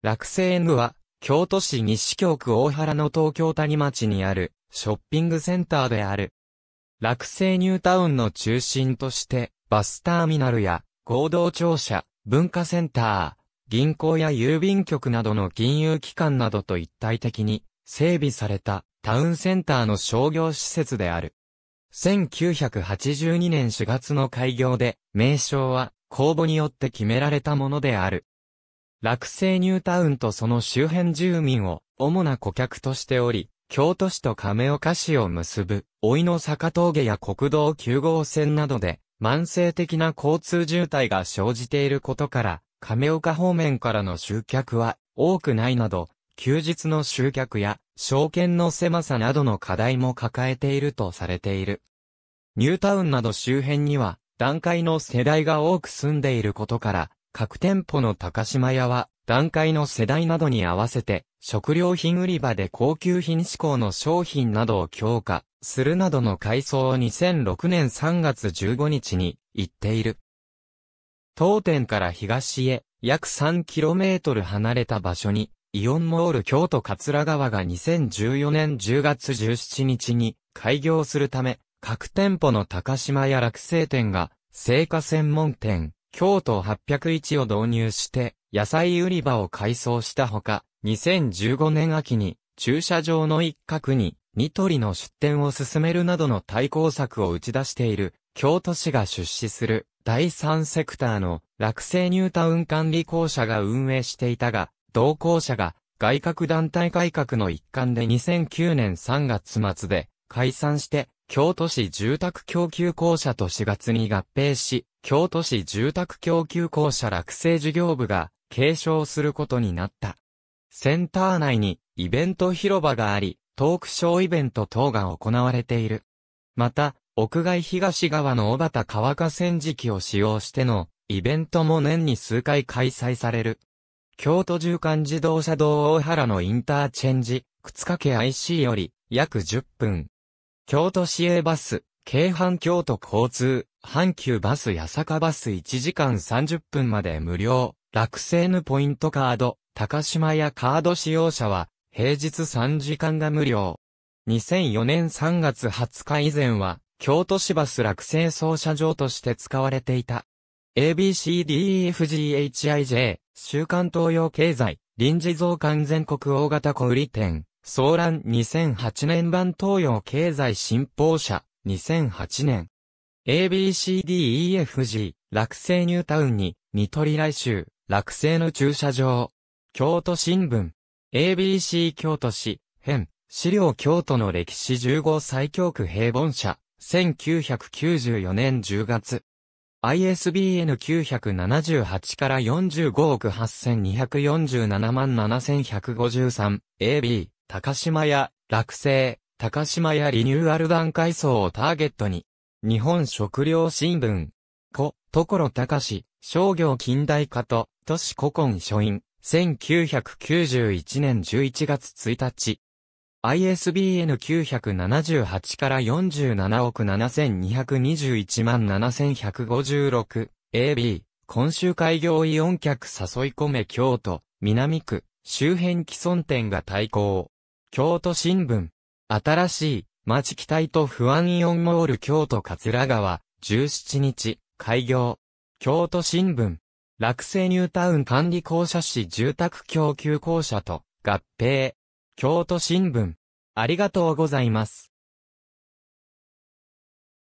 落成具は、京都市西京区大原の東京谷町にある、ショッピングセンターである。落成ニュータウンの中心として、バスターミナルや、合同庁舎、文化センター、銀行や郵便局などの金融機関などと一体的に整備されたタウンセンターの商業施設である。1982年4月の開業で名称は公募によって決められたものである。落成ニュータウンとその周辺住民を主な顧客としており、京都市と亀岡市を結ぶ、老いの坂峠や国道9号線などで、慢性的な交通渋滞が生じていることから、亀岡方面からの集客は多くないなど、休日の集客や、証券の狭さなどの課題も抱えているとされている。ニュータウンなど周辺には、段階の世代が多く住んでいることから、各店舗の高島屋は、段階の世代などに合わせて、食料品売り場で高級品志向の商品などを強化するなどの改装を2006年3月15日に行っている。当店から東へ約 3km 離れた場所に、イオンモール京都桂川が2014年10月17日に開業するため、各店舗の高島屋落成店が、生花専門店、京都801を導入して、野菜売り場を改装したほか、2015年秋に、駐車場の一角に、ニトリの出店を進めるなどの対抗策を打ち出している、京都市が出資する、第三セクターの、落成ニュータウン管理公社が運営していたが、同公社が、外郭団体改革の一環で2009年3月末で、解散して、京都市住宅供給公社と4月に合併し、京都市住宅供給公社落成事業部が継承することになった。センター内にイベント広場があり、トークショーイベント等が行われている。また、屋外東側の小畑川河川敷を使用してのイベントも年に数回開催される。京都縦貫自動車道大原のインターチェンジ、靴掛 IC より約10分。京都市営バス、京阪京都交通、阪急バス八坂バス1時間30分まで無料、落成のポイントカード、高島屋カード使用者は、平日3時間が無料。2004年3月20日以前は、京都市バス落成操車場として使われていた。ABCDEFGHIJ、週刊東洋経済、臨時増刊全国大型小売店、騒乱2008年版東洋経済新報社、2008年。ABCDEFG、落成ニュータウンに、ニトリ来週、落成の駐車場。京都新聞。ABC 京都市、編。資料京都の歴史15最強区平凡社。1994年10月。ISBN 978から45億8247万7153 AB 高島屋、落成、高島屋リニューアル段階層をターゲットに日本食料新聞、古、所隆、商業近代化と、都市古今書院、1991年11月1日。ISBN 978から47億7221万7156、AB、今週開業イオン客誘い込め京都、南区、周辺既存店が対抗。京都新聞。新しい、町北待と不安イオンモール京都桂川、17日、開業。京都新聞。落成ニュータウン管理公社市住宅供給公社と合併。京都新聞。ありがとうございます。